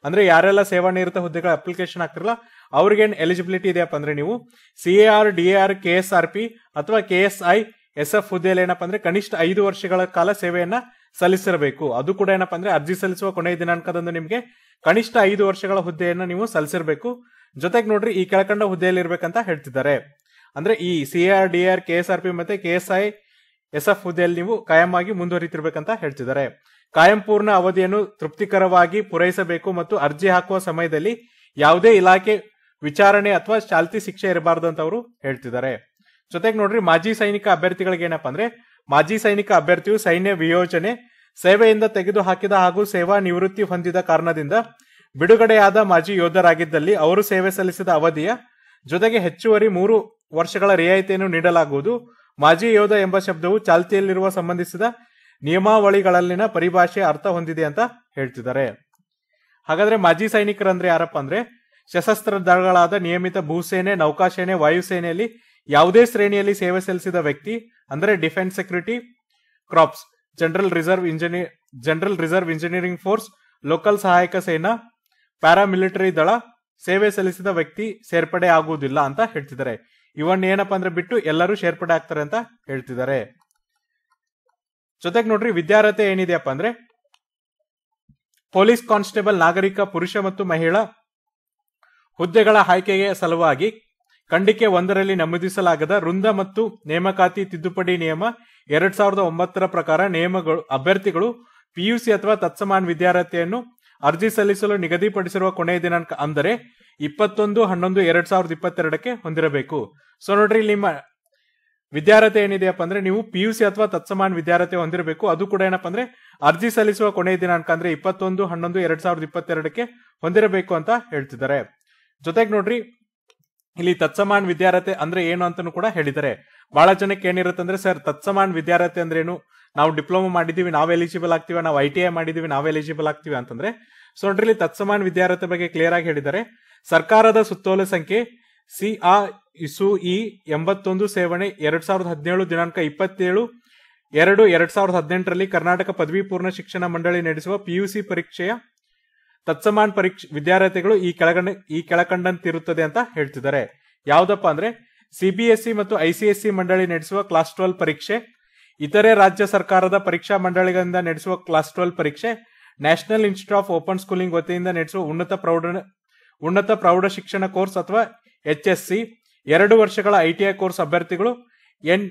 ಅಂದ್ರೆ ಯಾರೆಲ್ಲ ಸೇವಾನಿರತ ಹುದ್ದೆಗಳ ಅಪ್ಲಿಕೇಶನ್ ಹಾಕ್ತಿರಲ್ಲ ಅವ್ರಿಗೆ ಎಲಿಜಿಬಿಲಿಟಿ ಇದೆಯಪ್ಪ ಅಂದ್ರೆ ನೀವು ಸಿಎಆರ್ ಡಿಆರ್ ಕೆಎಸ್ಆರ್ ಪಿ ಅಥವಾ ಕೆಎಸ್ಐ ಎಸ್ ಎಫ್ ಹುದ್ದೆಯಲ್ಲಿ ಏನಪ್ಪ ಅಂದ್ರೆ ಕನಿಷ್ಠ ಐದು ವರ್ಷಗಳ ಕಾಲ ಸೇವೆಯನ್ನ ಸಲ್ಲಿಸಿರಬೇಕು ಅದು ಕೂಡ ಏನಪ್ಪಾ ಅಂದ್ರೆ ಅರ್ಜಿ ಸಲ್ಲಿಸುವ ಕೊನೆಯ ದಿನಾಂಕದಂದು ನಿಮಗೆ ಕನಿಷ್ಠ ಐದು ವರ್ಷಗಳ ಹುದ್ದೆಯನ್ನು ನೀವು ಸಲ್ಲಿಸಿರಬೇಕು ಜೊತೆಗೆ ನೋಡ್ರಿ ಈ ಕೆಳಕಂಡ ಹುದ್ದೆಯಲ್ಲಿ ಇರ್ಬೇಕಂತ ಹೇಳ್ತಿದ್ದಾರೆ ಅಂದ್ರೆ ಈ C R D R K S R P ಮತ್ತೆ K S I S F ಹುದ್ದೆಯಲ್ಲಿ ನೀವು ಕಾಯಂ ಆಗಿ ಮುಂದುವರಿತಿರ್ಬೇಕಂತ ಹೇಳ್ತಿದ್ದಾರೆ ಕಾಯಂ ಪೂರ್ಣ ಅವಧಿಯನ್ನು ತೃಪ್ತಿಕರವಾಗಿ ಪೂರೈಸಬೇಕು ಮತ್ತು ಅರ್ಜಿ ಹಾಕುವ ಸಮಯದಲ್ಲಿ ಯಾವುದೇ ಇಲಾಖೆ ವಿಚಾರಣೆ ಅಥವಾ ಚಾಲ್ತಿ ಶಿಕ್ಷೆ ಇರಬಾರದು ಅಂತ ಅವರು ಹೇಳ್ತಿದ್ದಾರೆ ಜೊತೆಗೆ ನೋಡ್ರಿ ಮಾಜಿ ಸೈನಿಕ ಅಭ್ಯರ್ಥಿಗಳಿಗೆ ಏನಪ್ಪಾ ಅಂದ್ರೆ ಮಾಜಿ ಸೈನಿಕ ಅಭ್ಯರ್ಥಿಯು ಸೈನ್ಯ ವಿಯೋಜನೆ ಸೇವೆಯಿಂದ ತೆಗೆದುಹಾಕಿದ ಹಾಗೂ ಸೇವಾ ನಿವೃತ್ತಿ ಹೊಂದಿದ ಕಾರಣದಿಂದ ಬಿಡುಗಡೆಯಾದ ಮಾಜಿ ಯೋಧರಾಗಿದ್ದಲ್ಲಿ ಅವರು ಸೇವೆ ಸಲ್ಲಿಸಿದ ಅವಧಿಯ ಜೊತೆಗೆ ಹೆಚ್ಚುವರಿ ಮೂರು ವರ್ಷಗಳ ರಿಯಾಯಿತಿಯನ್ನು ನೀಡಲಾಗುವುದು ಮಾಜಿ ಯೋಧ ಎಂಬ ಶಬ್ದವು ಚಾಲ್ತಿಯಲ್ಲಿರುವ ಸಂಬಂಧಿಸಿದ ನಿಯಮಾವಳಿಗಳಲ್ಲಿನ ಪರಿಭಾಷೆ ಅರ್ಥ ಹೊಂದಿದೆ ಅಂತ ಹೇಳ್ತಿದ್ದಾರೆ ಹಾಗಾದ್ರೆ ಮಾಜಿ ಸೈನಿಕರಂದ್ರೆ ಯಾರಪ್ಪ ಅಂದ್ರೆ ಸಶಸ್ತ್ರ ದಳಗಳಾದ ನಿಯಮಿತ ಭೂಸೇನೆ ನೌಕಾಸೇನೆ ವಾಯುಸೇನೆಯಲ್ಲಿ ಯಾವುದೇ ಶ್ರೇಣಿಯಲ್ಲಿ ಸೇವೆ ಸಲ್ಲಿಸಿದ ವ್ಯಕ್ತಿ ಅಂದ್ರೆ defence security corps general reserve engineer general reserve engineering force local ಸಹಾಯಕ ಸೇನಾ ಪ್ಯಾರಾಮಿಲಿಟರಿ ದಳ ಸೇವೆ ಸಲ್ಲಿಸಿದ ವ್ಯಕ್ತಿ ಸೇರ್ಪಡೆ ಆಗುವುದಿಲ್ಲ ಅಂತ ಹೇಳ್ತಿದ್ದಾರೆ ಇವನ್ ಏನಪ್ಪಾ ಅಂದ್ರೆ ಬಿಟ್ಟು ಎಲ್ಲರೂ ಸೇರ್ಪಡೆ ಆಗ್ತಾರೆ ಅಂತ ಹೇಳ್ತಿದ್ದಾರೆ ಜೊತೆಗೆ ನೋಡ್ರಿ ವಿದ್ಯಾರ್ಹತೆ ಏನಿದೆಯಪ್ಪ ಅಂದ್ರೆ ಪೊಲೀಸ್ ಕಾನ್ಸ್ಟೇಬಲ್ ನಾಗರಿಕ ಪುರುಷ ಮತ್ತು ಮಹಿಳಾ ಹುದ್ದೆಗಳ ಆಯ್ಕೆಗೆ ಸಲುವಾಗಿ ಖಂಡಿಕೆ ಒಂದರಲ್ಲಿ ನಮೂದಿಸಲಾಗದ ವೃಂದ ಮತ್ತು ನೇಮಕಾತಿ ತಿದ್ದುಪಡಿ ನಿಯಮ ಎರಡ್ ಸಾವಿರದ ಒಂಬತ್ತರ ಪ್ರಕಾರ ನಿಯಮಗಳು ಅಭ್ಯರ್ಥಿಗಳು ಪಿಯುಸಿ ಅಥವಾ ತತ್ಸಮಾನ್ ವಿದ್ಯಾರ್ಥಿಯನ್ನು ಅರ್ಜಿ ಸಲ್ಲಿಸಲು ನಿಗದಿಪಡಿಸಿರುವ ಕೊನೆಯ ದಿನಾಂಕ ಅಂದರೆ ಇಪ್ಪತ್ತೊಂದು ಹನ್ನೊಂದು ಎರಡ್ ಸಾವಿರದ ಇಪ್ಪತ್ತೆರಡಕ್ಕೆ ಹೊಂದಿರಬೇಕು ಸೊ ನೋಡ್ರಿ ನಿಮ್ಮ ವಿದ್ಯಾರ್ಥಿ ಏನಿದೆಯಪ್ಪ ಅಂದ್ರೆ ನೀವು ಪಿಯುಸಿ ಅಥವಾ ತತ್ಸಮಾನ್ ವಿದ್ಯಾರ್ಥಿ ಹೊಂದಿರಬೇಕು ಅದು ಕೂಡ ಏನಪ್ಪ ಅಂದ್ರೆ ಅರ್ಜಿ ಸಲ್ಲಿಸುವ ಕೊನೆಯ ದಿನಾಂಕ ಅಂದ್ರೆ ಇಪ್ಪತ್ತೊಂದು ಹನ್ನೊಂದು ಎರಡ್ ಸಾವಿರದ ಇಪ್ಪತ್ತೆರಡಕ್ಕೆ ಹೊಂದಿರಬೇಕು ಅಂತ ಹೇಳ್ತಿದ್ದಾರೆ ಜೊತೆಗೆ ನೋಡ್ರಿ ಇಲ್ಲಿ ತತ್ಸಮಾನ್ ವಿದ್ಯಾರ್ಥಿ ಅಂದ್ರೆ ಏನು ಅಂತಾನು ಕೂಡ ಹೇಳಿದ್ದಾರೆ ಬಹಳ ಜನಕ್ಕೆ ಏನಿರುತ್ತೆ ಅಂದ್ರೆ ಸರ್ ತತ್ಸಮಾನ್ ವಿದ್ಯಾರ್ಥಿ ಅಂದ್ರೆ ಏನು ನಾವು ಡಿಪ್ಲೊಮಾ ಮಾಡಿದೀವಿ ನಾವು ಎಲಿಜಿಬಲ್ ಆಗ್ತೀವಿ ನಾವು ಐ ಟಿ ಐ ಮಾಡಿದೀವಿ ನಾವು ಎಲಿಜಿಬಲ್ ಆಗ್ತೀವಿ ಅಂತಂದ್ರೆ ಸೊ ನೋಡ್ರಿ ತತ್ಸಮಾನ್ ವಿದ್ಯಾರ್ಥಿ ಬಗ್ಗೆ ಕ್ಲಿಯರ್ ಆಗಿ ಹೇಳಿದ್ದಾರೆ ಸರ್ಕಾರದ ಸುತ್ತೋಲೆ ಸಂಖ್ಯೆ ಸಿ ಆ ಇಸು ಇ ಎಂಬತ್ತೊಂದು ಸೇವನೆ ಎರಡ್ ಸಾವಿರದ ಹದಿನೇಳು ದಿನಾಂಕ ಇಪ್ಪತ್ತೇಳು ಎರಡು ಎರಡ್ ಸಾವಿರದ ಹದಿನೆಂಟರಲ್ಲಿ ಕರ್ನಾಟಕ ಪದವಿ ಪೂರ್ಣ ಶಿಕ್ಷಣ ಮಂಡಳಿ ನಡೆಸುವ ಪಿಯುಸಿ ಪರೀಕ್ಷೆಯ ತತ್ಸಮಾನ್ ಪರೀಕ್ಷೆ ವಿದ್ಯಾರ್ಥಿಗಳು ಈ ಕೆಳಗಂಡ ಈ ಕೆಳಕಂಡಂತಿರುತ್ತದೆ ಅಂತ ಹೇಳ್ತಿದ್ದಾರೆ ಯಾವ್ದಪ್ಪ ಅಂದ್ರೆ ಸಿಬಿಎಸ್ಇ e ಮತ್ತು ಐಸಿಎಸ್ಇ e ಮಂಡಳಿ ನಡೆಸುವ ಕ್ಲಾಸ್ ಟ್ವೆಲ್ ಪರೀಕ್ಷೆ ಇತರೆ ರಾಜ್ಯ ಸರ್ಕಾರದ ಪರೀಕ್ಷಾ ಮಂಡಳಿಗಳಿಂದ ನಡೆಸುವ ಕ್ಲಾಸ್ ಟ್ವೆಲ್ ಪರೀಕ್ಷೆ national institute of open schooling ವತಿಯಿಂದ ನಡೆಸುವ ಉನ್ನತ ಪ್ರೌಢ ಉನ್ನತ ಪ್ರೌಢ ಶಿಕ್ಷಣ ಕೋರ್ಸ್ ಅಥವಾ ಎಚ್ಎಸ್ಸಿ ಎರಡು ವರ್ಷಗಳ ಐಟಿಐ ಕೋರ್ಸ್ ಅಭ್ಯರ್ಥಿಗಳು ಎನ್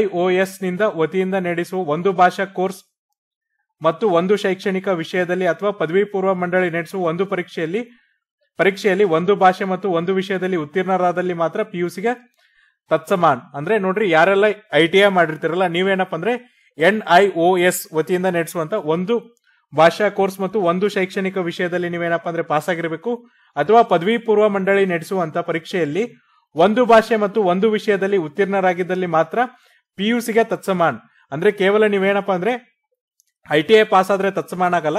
ಐಒಎಸ್ ನಿಂದ ವತಿಯಿಂದ ನಡೆಸುವ ಒಂದು ಭಾಷಾ ಕೋರ್ಸ್ ಮತ್ತು ಒಂದು ಶೈಕ್ಷಣಿಕ ವಿಷಯದಲ್ಲಿ ಅಥವಾ ಪದವಿ ಪೂರ್ವ ಮಂಡಳಿ ನಡೆಸುವ ಒಂದು ಪರೀಕ್ಷೆಯಲ್ಲಿ ಪರೀಕ್ಷೆಯಲ್ಲಿ ಒಂದು ಭಾಷೆ ಮತ್ತು ಒಂದು ವಿಷಯದಲ್ಲಿ ಉತ್ತೀರ್ಣರಾದಲ್ಲಿ ಮಾತ್ರ ಸಿಗೆ ತತ್ಸಮಾನ್ ಅಂದ್ರೆ ನೋಡ್ರಿ ಯಾರೆಲ್ಲ ಐ ಟಿ ಐ ಮಾಡಿರ್ತೀರಲ್ಲ ನೀವೇನಪ್ಪ ಅಂದ್ರೆ ಎನ್ ಐ ಒ ಎಸ್ ವತಿಯಿಂದ ನಡೆಸುವಂತ ಒಂದು ಭಾಷಾ ಕೋರ್ಸ್ ಮತ್ತು ಒಂದು ಶೈಕ್ಷಣಿಕ ವಿಷಯದಲ್ಲಿ ನೀವೇನಪ್ಪ ಅಂದ್ರೆ ಪಾಸ್ ಆಗಿರಬೇಕು ಅಥವಾ ಪದವಿ ಪೂರ್ವ ಮಂಡಳಿ ನಡೆಸುವಂತ ಪರೀಕ್ಷೆಯಲ್ಲಿ ಒಂದು ಭಾಷೆ ಮತ್ತು ಒಂದು ವಿಷಯದಲ್ಲಿ ಉತ್ತೀರ್ಣರಾಗಿದ್ದಲ್ಲಿ ಮಾತ್ರ ಸಿಗೆ ತತ್ಸಮಾನ್ ಅಂದ್ರೆ ಕೇವಲ ನೀವೇನಪ್ಪ ಅಂದ್ರೆ ಐ ಟಿ ಐ ಪಾಸ್ ಆದ್ರೆ ತತ್ಸಮಾನಾಗಲ್ಲ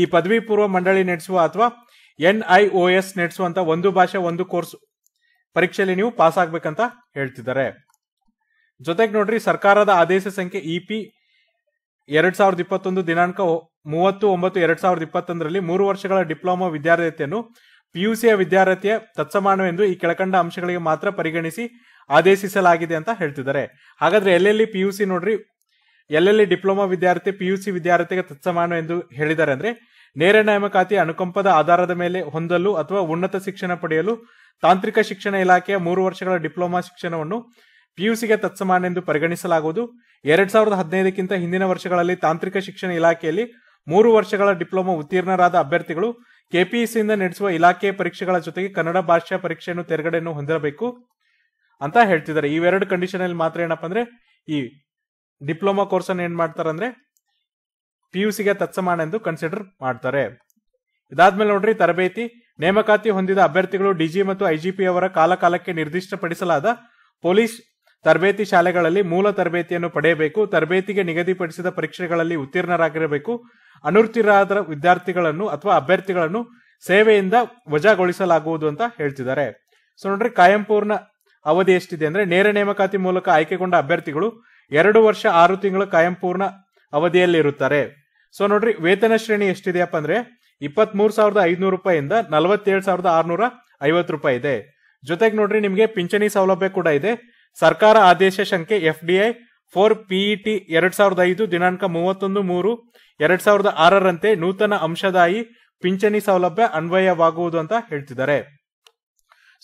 ಈ ಪದವಿ ಪೂರ್ವ ಮಂಡಳಿ ನಡೆಸುವ ಅಥವಾ ಎನ್ ಐ ಒ ಎಸ್ ನಡೆಸುವಂತ ಒಂದು ಭಾಷೆ ಒಂದು ಕೋರ್ಸ್ ಪರೀಕ್ಷೆಯಲ್ಲಿ ನೀವು ಪಾಸ್ ಆಗ್ಬೇಕಂತ ಹೇಳ್ತಿದ್ದಾರೆ ಜೊತೆಗೆ ನೋಡ್ರಿ ಸರ್ಕಾರದ ಆದೇಶ ಸಂಖ್ಯೆ ಇ ಪಿ ಎರಡ್ ಸಾವಿರದ ಇಪ್ಪತ್ತೊಂದು ದಿನಾಂಕ ಮೂವತ್ತು ಒಂಬತ್ತು ಎರಡ್ ಸಾವಿರದ ಇಪ್ಪತ್ತೊಂದರಲ್ಲಿ ಮೂರು ವರ್ಷಗಳ ಡಿಪ್ಲೊಮಾ ವಿದ್ಯಾರ್ಥಿಯನ್ನು ಪಿಯುಸಿಯ ವಿದ್ಯಾರ್ಥಿಯ ತತ್ಸಮಾನ ಎಂದು ಈ ಕೆಳಕಂಡ ಅಂಶಗಳಿಗೆ ಮಾತ್ರ ಪರಿಗಣಿಸಿ ಆದೇಶಿಸಲಾಗಿದೆ ಅಂತ ಹೇಳ್ತಿದ್ದಾರೆ ಹಾಗಾದ್ರೆ ಎಲ್ಲೆಲ್ಲಿ ಪಿಯುಸಿ ನೋಡ್ರಿ ಎಲ್ಲೆಲ್ಲಿ ಡಿಪ್ಲೊಮಾ ವಿದ್ಯಾರ್ಥಿ ಪಿಯುಸಿ ವಿದ್ಯಾರ್ಥಿಗೆ ತತ್ಸಮಾನ ಎಂದು ಹೇಳಿದ್ದಾರೆ ಅಂದ್ರೆ ನೇರ ನೇಮಕಾತಿ ಅನುಕಂಪದ ಆಧಾರದ ಮೇಲೆ ಹೊಂದಲು ಅಥವಾ ಉನ್ನತ ಶಿಕ್ಷಣ ಪಡೆಯಲು ತಾಂತ್ರಿಕ ಶಿಕ್ಷಣ ಇಲಾಖೆಯ ಮೂರು ವರ್ಷಗಳ ಡಿಪ್ಲೊಮಾ ಶಿಕ್ಷಣವನ್ನು ಪಿಯುಸಿಗೆ ತತ್ಸಮಾನ ಎಂದು ಪರಿಗಣಿಸಲಾಗುವುದು ಎರಡ್ ಸಾವಿರದ ಹದಿನೈದಕ್ಕಿಂತ ಹಿಂದಿನ ವರ್ಷಗಳಲ್ಲಿ ತಾಂತ್ರಿಕ ಶಿಕ್ಷಣ ಇಲಾಖೆಯಲ್ಲಿ ಮೂರು ವರ್ಷಗಳ ಡಿಪ್ಲೊಮಾ ಉತ್ತೀರ್ಣರಾದ ಅಭ್ಯರ್ಥಿಗಳು ಕೆಪಿಎಸ್ಸಿಯಿಂದ e ನಡೆಸುವ ಇಲಾಖೆಯ ಪರೀಕ್ಷೆಗಳ ಜೊತೆಗೆ ಕನ್ನಡ ಭಾಷಾ ಪರೀಕ್ಷೆಯನ್ನು ತೆರಗಡೆಯನ್ನು ಹೊಂದಿರಬೇಕು ಅಂತ ಹೇಳ್ತಿದ್ದಾರೆ ಇವೆರಡು ಕಂಡೀಷನ್ ಅಲ್ಲಿ ಮಾತ್ರ ಏನಪ್ಪಾ ಅಂದ್ರೆ ಈ ಡಿಪ್ಲೊಮಾ ಕೋರ್ಸ್ ಅನ್ನು ಏನ್ ಮಾಡ್ತಾರೆ ಅಂದ್ರೆ ಪಿ ಯು ಸಿಗೆ ತತ್ಸಮಾನ ಎಂದು ಕನ್ಸಿಡರ್ ಮಾಡ್ತಾರೆ ಇದಾದ್ಮೇಲೆ ನೋಡ್ರಿ ತರಬೇತಿ ನೇಮಕಾತಿ ಹೊಂದಿದ ಅಭ್ಯರ್ಥಿಗಳು ಡಿಜಿ ಮತ್ತು ಐಜಿಪಿ ಅವರ ಕಾಲಕಾಲಕ್ಕೆ ನಿರ್ದಿಷ್ಟಪಡಿಸಲಾದ ಪೊಲೀಸ್ ತರಬೇತಿ ಶಾಲೆಗಳಲ್ಲಿ ಮೂಲ ತರಬೇತಿಯನ್ನು ಪಡೆಯಬೇಕು ತರಬೇತಿಗೆ ನಿಗದಿಪಡಿಸಿದ ಪರೀಕ್ಷೆಗಳಲ್ಲಿ ಉತ್ತೀರ್ಣರಾಗಿರಬೇಕು ಅನುರ್ತಿರಾದ ವಿದ್ಯಾರ್ಥಿಗಳನ್ನು ಅಥವಾ ಅಭ್ಯರ್ಥಿಗಳನ್ನು ಸೇವೆಯಿಂದ ವಜಾಗೊಳಿಸಲಾಗುವುದು ಅಂತ ಹೇಳ್ತಿದ್ದಾರೆ ಸೊ ನೋಡ್ರಿ ಕಾಯಂಪೂರ್ಣ ಅವಧಿ ಎಷ್ಟಿದೆ ಅಂದ್ರೆ ನೇರ ನೇಮಕಾತಿ ಮೂಲಕ ಆಯ್ಕೆಗೊಂಡ ಅಭ್ಯರ್ಥಿಗಳು ಎರಡು ವರ್ಷ ಆರು ತಿಂಗಳು ಕಾಯಂ ಪೂರ್ಣ ಅವಧಿಯಲ್ಲಿರುತ್ತಾರೆ ಸೊ ನೋಡ್ರಿ ವೇತನ ಶ್ರೇಣಿ ಎಷ್ಟಿದೆಯಪ್ಪ ಅಂದ್ರೆ ಇಪ್ಪತ್ತ್ ಮೂರ್ ಸಾವಿರದ ಐದುನೂರು ರೂಪಾಯಿಂದ ನಲವತ್ತೇಳು ಸಾವಿರದ ಆರ್ನೂರ ಐವತ್ತು ರೂಪಾಯಿ ಇದೆ ಜೊತೆಗೆ ನೋಡ್ರಿ ನಿಮಗೆ ಪಿಂಚಣಿ ಸೌಲಭ್ಯ ಕೂಡ ಇದೆ ಸರ್ಕಾರ ಆದೇಶ ಸಂಖ್ಯೆ F D I four PET ಎರಡ್ ಸಾವಿರದ ಐದು ದಿನಾಂಕ ಮೂವತ್ತೊಂದು ಮೂರು ಎರಡ್ ಸಾವಿರದ ಆರರಂತೆ ನೂತನ ಅಂಶದಾಯಿ ಪಿಂಚಣಿ ಸೌಲಭ್ಯ ಅನ್ವಯವಾಗುವುದು ಅಂತ ಹೇಳ್ತಿದ್ದಾರೆ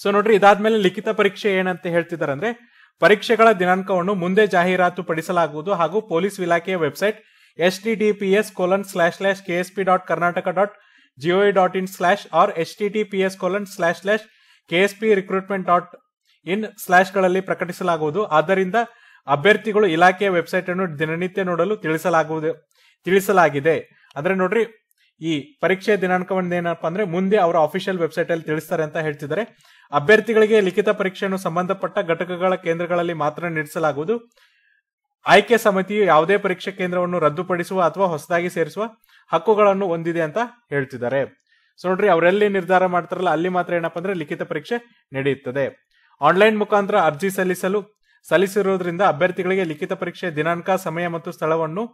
ಸೊ ನೋಡ್ರಿ ಇದಾದ್ಮೇಲೆ ಲಿಖಿತ ಪರೀಕ್ಷೆ ಏನಂತ ಹೇಳ್ತಿದ್ದಾರೆ ಅಂದ್ರೆ ಪರೀಕ್ಷೆಗಳ ದಿನಾಂಕವನ್ನು ಮುಂದೆ ಜಾಹೀರಾತು ಪಡಿಸಲಾಗುವುದು ಹಾಗೂ ಪೊಲೀಸ್ ಇಲಾಖೆಯ website S T D P S colon slash slash P dot Karnataka dot GO dot in slash R S T D P S colon slash slash P recruitment dot in ಸ್ಲಾಶ್ಗಳಲ್ಲಿ ಪ್ರಕಟಿಸಲಾಗುವುದು ಆದ್ದರಿಂದ ಅಭ್ಯರ್ಥಿಗಳು ಇಲಾಖೆಯ ವೆಬ್ಸೈಟ್ ಅನ್ನು ದಿನನಿತ್ಯ ನೋಡಲು ತಿಳಿಸಲಾಗುವುದು ತಿಳಿಸಲಾಗಿದೆ ಅಂದ್ರೆ ನೋಡ್ರಿ ಈ ಪರೀಕ್ಷೆ ದಿನಾಂಕವನ್ನು ಏನಪ್ಪಾ ಅಂದ್ರೆ ಮುಂದೆ ಅವರ ಅಫಿಷಿಯಲ್ ವೆಬ್ಸೈಟ್ ಅಲ್ಲಿ ತಿಳಿಸ್ತಾರೆ ಅಂತ ಹೇಳ್ತಿದ್ದಾರೆ ಅಭ್ಯರ್ಥಿಗಳಿಗೆ ಲಿಖಿತ ಪರೀಕ್ಷೆಯನ್ನು ಸಂಬಂಧಪಟ್ಟ ಘಟಕಗಳ ಕೇಂದ್ರಗಳಲ್ಲಿ ಮಾತ್ರ ನಡೆಸಲಾಗುವುದು ಆಯ್ಕೆ ಸಮಿತಿಯು ಯಾವುದೇ ಪರೀಕ್ಷಾ ಕೇಂದ್ರವನ್ನು ರದ್ದುಪಡಿಸುವ ಅಥವಾ ಹೊಸದಾಗಿ ಸೇರಿಸುವ ಹಕ್ಕುಗಳನ್ನು ಹೊಂದಿದೆ ಅಂತ ಹೇಳ್ತಿದ್ದಾರೆ ಸೊ ನೋಡ್ರಿ ಅವರೆಲ್ಲಿ ನಿರ್ಧಾರ ಮಾಡ್ತಾರಲ್ಲ ಅಲ್ಲಿ ಮಾತ್ರ ಏನಪ್ಪ ಅಂದ್ರೆ ಲಿಖಿತ ಪರೀಕ್ಷೆ ನಡೆಯುತ್ತದೆ ಆನ್ಲೈನ್ ಮುಖಾಂತರ ಅರ್ಜಿ ಸಲ್ಲಿಸಲು ಸಲ್ಲಿಸಿರುವುದರಿಂದ ಅಭ್ಯರ್ಥಿಗಳಿಗೆ ಲಿಖಿತ ಪರೀಕ್ಷೆ ದಿನಾಂಕ ಸಮಯ ಮತ್ತು ಸ್ಥಳವನ್ನು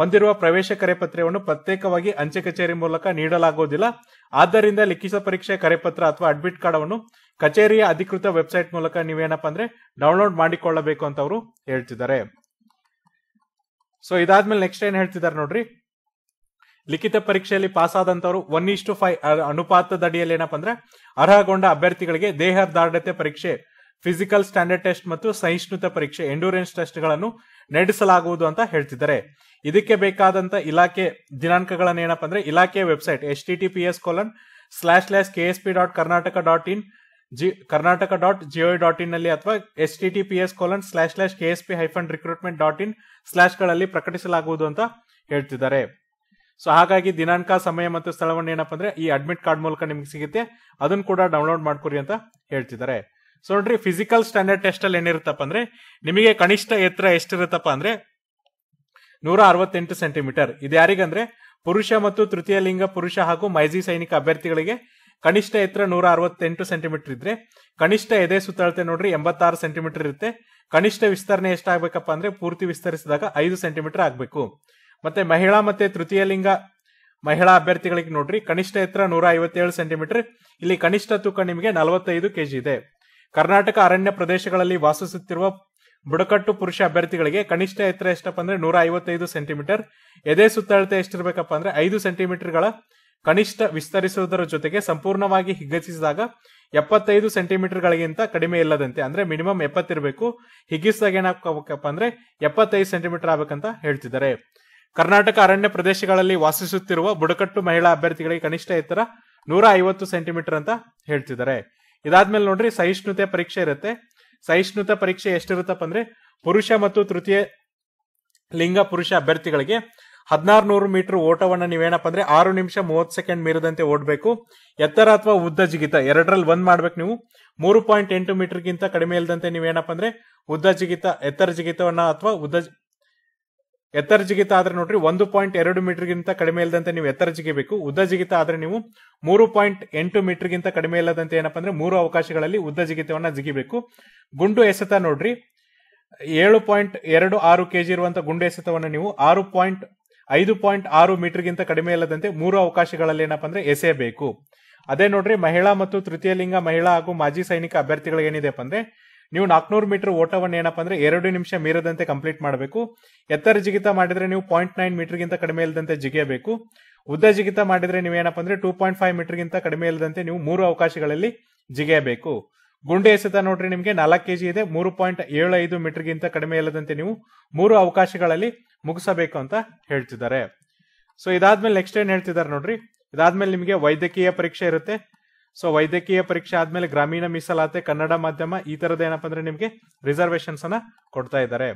ಹೊಂದಿರುವ ಪ್ರವೇಶ ಕರೆಪತ್ರವನ್ನು ಪ್ರತ್ಯೇಕವಾಗಿ ಅಂಚೆ ಕಚೇರಿ ಮೂಲಕ ನೀಡಲಾಗುವುದಿಲ್ಲ ಆದ್ದರಿಂದ ಲಿಖಿತ ಪರೀಕ್ಷೆ ಕರೆಪತ್ರ ಅಥವಾ ಅಡ್ಮಿಟ್ ಕಾರ್ಡ್ ಅನ್ನು ಕಚೇರಿಯ ಅಧಿಕೃತ ವೆಬ್ಸೈಟ್ ಮೂಲಕ ನೀವೇನಪ್ಪ ಅಂದ್ರೆ ಡೌನ್ಲೋಡ್ ಮಾಡಿಕೊಳ್ಳಬೇಕು ಅಂತ ಅವರು ಹೇಳ್ತಿದ್ದಾರೆ ಸೊ ಇದಾದ್ಮೇಲೆ ನೆಕ್ಸ್ಟ್ ಏನ್ ಹೇಳ್ತಿದ್ದಾರೆ ನೋಡ್ರಿ ಲಿಖಿತ ಪರೀಕ್ಷೆಯಲ್ಲಿ ಪಾಸ್ ಆದಂತವರು ಒನ್ ಇಷ್ಟು ಫೈವ್ ಅಡಿಯಲ್ಲಿ ಏನಪ್ಪ ಅಂದ್ರೆ ಅರ್ಹಗೊಂಡ ಅಭ್ಯರ್ಥಿಗಳಿಗೆ ದೇಹ ದಾರ್ಢ್ಯತೆ ಪರೀಕ್ಷೆ ಫಿಸಿಕಲ್ ಸ್ಟ್ಯಾಂಡರ್ಡ್ ಟೆಸ್ಟ್ ಮತ್ತು ಸಹಿಷ್ಣುತ ಪರೀಕ್ಷೆ ಎಂಡೂರೆನ್ಸ್ ಟೆಸ್ಟ್ಗಳನ್ನು ನಡೆಸಲಾಗುವುದು ಅಂತ ಹೇಳ್ತಿದ್ದಾರೆ ಇದಕ್ಕೆ ಬೇಕಾದಂತ ಇಲಾಖೆ ದಿನಾಂಕಗಳನ್ನ ಏನಪ್ಪಾ ಅಂದ್ರೆ ಇಲಾಖೆ website H T T P S colon slash K S P dot Karnataka dot in G Karnataka dot GO dot in ನಲ್ಲಿ ಅಥವಾ H T T P S colon slash K S P hyphen recruitment dot in slash ಗಳಲ್ಲಿ ಪ್ರಕಟಿಸಲಾಗುವುದು ಅಂತ ಹೇಳ್ತಿದ್ದಾರೆ so ಹಾಗಾಗಿ ದಿನಾಂಕ ಸಮಯ ಮತ್ತು ಸ್ಥಳವನ್ನು ಏನಪ್ಪ ಅಂದ್ರೆ ಈ ಅಡ್ಮಿಟ್ ಕಾರ್ಡ್ ಮೂಲಕ ನಿಮ್ಗೆ ಸಿಗುತ್ತೆ ಅದನ್ನು ಕೂಡ ಡೌನ್ಲೋಡ್ ಮಾಡ್ಕೊರಿ ಅಂತ ಹೇಳ್ತಿದ್ದಾರೆ ಸೊ ನೋಡ್ರಿ ಫಿಸಿಕಲ್ ಸ್ಟ್ಯಾಂಡರ್ಡ್ ಟೆಸ್ಟ್ ಅಲ್ಲಿ ಏನಿರುತ್ತಪ್ಪ ಅಂದ್ರೆ ನಿಮಗೆ ಕನಿಷ್ಠ ಎತ್ತರ ಎಷ್ಟಿರುತ್ತಪ್ಪ ಅಂದ್ರೆ ನೂರ ಅರವತ್ತೆಂಟು ಸೆಂಟಿಮೀಟರ್ ಇದು ಯಾರಿಗಂದ್ರೆ ಪುರುಷ ಮತ್ತು ತೃತೀಯ ಲಿಂಗ ಪುರುಷ ಹಾಗೂ ಮೈಜಿ ಸೈನಿಕ ಅಭ್ಯರ್ಥಿಗಳಿಗೆ ಕನಿಷ್ಠ ಎತ್ತರ ನೂರ ಅರವತ್ತೆಂಟು ಸೆಂಟಿಮೀಟರ್ ಇದ್ರೆ ಕನಿಷ್ಠ ಎದೆ ಸುತ್ತಳತೆ ನೋಡ್ರಿ ಎಂಬತ್ತಾರು ಸೆಂಟಿಮೀಟರ್ ಇರುತ್ತೆ ಕನಿಷ್ಠ ವಿಸ್ತರಣೆ ಎಷ್ಟಾಗಬೇಕಪ್ಪ ಅಂದ್ರೆ ಪೂರ್ತಿ ವಿಸ್ತರಿಸಿದಾಗ ಐದು ಸೆಂಟಿಮೀಟರ್ ಆಗಬೇಕು ಮತ್ತೆ ಮಹಿಳಾ ಮತ್ತೆ ತೃತೀಯ ಲಿಂಗ ಮಹಿಳಾ ಅಭ್ಯರ್ಥಿಗಳಿಗೆ ನೋಡ್ರಿ ಕನಿಷ್ಠ ಎತ್ತರ ನೂರ ಐವತ್ತೇಳು ಸೆಂಟಿಮೀಟರ್ ಇಲ್ಲಿ ಕನಿಷ್ಠ ತೂಕ ನಿಮಗೆ ನಲವತ್ತೈದು ಕೆಜಿ ಇದೆ ಕರ್ನಾಟಕ ಅರಣ್ಯ ಪ್ರದೇಶಗಳಲ್ಲಿ ವಾಸಿಸುತ್ತಿರುವ ಬುಡಕಟ್ಟು ಪುರುಷ ಅಭ್ಯರ್ಥಿಗಳಿಗೆ ಕನಿಷ್ಠ ಎತ್ತರ ಎಷ್ಟಪ್ಪ ಅಂದ್ರೆ ನೂರ ಐವತ್ತೈದು ಸೆಂಟಿಮೀಟರ್ ಎದೆ ಸುತ್ತಳತೆ ಎಷ್ಟಿರಬೇಕಪ್ಪ ಅಂದ್ರೆ ಐದು ಸೆಂಟಿಮೀಟರ್ಗಳ ಕನಿಷ್ಠ ವಿಸ್ತರಿಸುವುದರ ಜೊತೆಗೆ ಸಂಪೂರ್ಣವಾಗಿ ಹಿಗ್ಗಿಸಿದಾಗ ಎಪ್ಪತ್ತೈದು ಸೆಂಟಿಮೀಟರ್ಗಳಿಗಿಂತ ಕಡಿಮೆ ಇಲ್ಲದಂತೆ ಅಂದ್ರೆ ಮಿನಿಮಮ್ ಎಪ್ಪತ್ತಿರಬೇಕು ಹಿಗ್ಗಿಸಿದಾಗ ಏನಾಗಬೇಕಪ್ಪ ಅಂದ್ರೆ ಎಪ್ಪತ್ತೈದು ಸೆಂಟಿಮೀಟರ್ ಆಗಬೇಕಂತ ಹೇಳ್ತಿದ್ದಾರೆ ಕರ್ನಾಟಕ ಅರಣ್ಯ ಪ್ರದೇಶಗಳಲ್ಲಿ ವಾಸಿಸುತ್ತಿರುವ ಬುಡಕಟ್ಟು ಮಹಿಳಾ ಅಭ್ಯರ್ಥಿಗಳಿಗೆ ಕನಿಷ್ಠ ಎತ್ತರ ನೂರ ಐವತ್ತು ಸೆಂಟಿಮೀಟರ್ ಅಂತ ಹೇಳ್ತಿದ್ದಾರೆ ಇದಾದ್ಮೇಲೆ ನೋಡ್ರಿ ಸಹಿಷ್ಣುತೆ ಪರೀಕ್ಷೆ ಇರುತ್ತೆ ಸಹಿಷ್ಣುತ ಪರೀಕ್ಷೆ ಎಷ್ಟಿರುತ್ತಪ್ಪ ಅಂದ್ರೆ ಪುರುಷ ಮತ್ತು ತೃತೀಯ ಲಿಂಗ ಪುರುಷ ಅಭ್ಯರ್ಥಿಗಳಿಗೆ ಹದಿನಾರು ನೂರು ಮೀಟರ್ ಓಟವನ್ನು ನೀವೇನಪ್ಪ ಅಂದ್ರೆ ಆರು ನಿಮಿಷ ಮೂವತ್ತು ಸೆಕೆಂಡ್ ಮೀರದಂತೆ ಓಡಬೇಕು ಎತ್ತರ ಅಥವಾ ಉದ್ದ ಜಿಗಿತ ಎರಡರಲ್ಲಿ ಒಂದ್ ಮಾಡ್ಬೇಕು ನೀವು ಮೂರು ಪಾಯಿಂಟ್ ಎಂಟು ಮೀಟರ್ಗಿಂತ ಕಡಿಮೆ ಇಲ್ಲದಂತೆ ನೀವೇನಪ್ಪ ಅಂದ್ರೆ ಉದ್ದ ಜಿಗಿತ ಎತ್ತರ ಜಿಗಿತವನ್ನ ಅಥವಾ ಉದ್ದ ಎತ್ತರ ಜಿಗಿತ ಆದ್ರೆ ನೋಡ್ರಿ ಒಂದು ಪಾಯಿಂಟ್ ಎರಡು ಮೀಟರ್ಗಿಂತ ಕಡಿಮೆ ಇಲ್ಲದಂತೆ ನೀವು ಎತ್ತರ ಜಿಗಿಬೇಕು ಉದ್ದ ಜಿಗಿತ ಆದ್ರೆ ನೀವು ಮೂರು ಪಾಯಿಂಟ್ ಎಂಟು ಮೀಟರ್ಗಿಂತ ಕಡಿಮೆ ಇಲ್ಲದಂತೆ ಏನಪ್ಪಾ ಅಂದ್ರೆ ಮೂರು ಅವಕಾಶಗಳಲ್ಲಿ ಉದ್ದ ಜಿಗಿತವನ್ನ ಜಿಗಿಬೇಕು ಗುಂಡು ಎಸೆತ ನೋಡ್ರಿ ಏಳು ಪಾಯಿಂಟ್ ಎರಡು ಆರು ಕೆಜಿ ಇರುವಂತಹ ಗುಂಡು ಎಸೆತವನ್ನು ನೀವು ಆರು ಪಾಯಿಂಟ್ ಐದು ಪಾಯಿಂಟ್ ಆರು ಮೀಟರ್ಗಿಂತ ಕಡಿಮೆ ಇಲ್ಲದಂತೆ ಮೂರು ಅವಕಾಶಗಳಲ್ಲಿ ಏನಪ್ಪ ಅಂದ್ರೆ ಎಸೆಯಬೇಕು ಅದೇ ನೋಡ್ರಿ ಮಹಿಳಾ ಮತ್ತು ತೃತೀಯ ಲಿಂಗ ಮಹಿಳಾ ಹಾಗೂ ಮಾಜಿ ಸೈನಿಕ ಅಭ್ಯರ್ಥಿಗಳಿಗೆ ಏನಿದೆ ಅಂದ್ರೆ ನೀವು ನಾಲ್ಕನೂರು ಮೀಟರ್ ಓಟವನ್ನು ಏನಪ್ಪ ಅಂದ್ರೆ ಎರಡು ನಿಮಿಷ ಮೀರದಂತೆ ಕಂಪ್ಲೀಟ್ ಮಾಡಬೇಕು ಎತ್ತರ ಜಿಗಿತ ಮಾಡಿದ್ರೆ ನೀವು ಪಾಯಿಂಟ್ ನೈನ್ ಮೀಟರ್ಗಿಂತ ಕಡಿಮೆ ಇಲ್ಲದಂತೆ ಜಿಗಿಯಬೇಕು ಉದ್ದ ಜಿಗಿತ ಮಾಡಿದ್ರೆ ನೀವು ಏನಪ್ಪ ಅಂದ್ರೆ ಟೂ ಪಾಯಿಂಟ್ ಫೈವ್ ಮೀಟರ್ಗಿಂತ ಕಡಿಮೆ ಇಲ್ಲದಂತೆ ನೀವು ಮೂರು ಅವಕಾಶಗಳಲ್ಲಿ ಜಿಗಿಯಬೇಕು ಗುಂಡೆ ಎಸೆತ ನೋಡ್ರಿ ನಿಮಗೆ ನಾಲ್ಕು ಕೆಜಿ ಇದೆ ಮೂರು ಪಾಯಿಂಟ್ ಏಳು ಐದು ಮೀಟರ್ಗಿಂತ ಕಡಿಮೆ ಇಲ್ಲದಂತೆ ನೀವು ಮೂರು ಅವಕಾಶಗಳಲ್ಲಿ ಮುಗಿಸಬೇಕು ಅಂತ ಹೇಳ್ತಿದ್ದಾರೆ ಸೊ ಇದಾದ್ಮೇಲೆ ನೆಕ್ಸ್ಟ್ ಏನ್ ಹೇಳ್ತಿದ್ದಾರೆ ನೋಡ್ರಿ ಇದಾದ್ಮೇಲೆ ನಿಮಗೆ ವೈದ್ಯಕೀಯ ಪರೀಕ್ಷೆ ಇರುತ್ತೆ ಸೊ ವೈದ್ಯಕೀಯ ಪರೀಕ್ಷೆ ಆದ್ಮೇಲೆ ಗ್ರಾಮೀಣ ಮೀಸಲಾತಿ ಕನ್ನಡ ಮಾಧ್ಯಮ ಈ ತರದ ಏನಪ್ಪಾ ಅಂದ್ರೆ ನಿಮ್ಗೆ ರಿಸರ್ವೇಶನ್ಸ್ ಅನ್ನ ಕೊಡ್ತಾ ಇದ್ದಾರೆ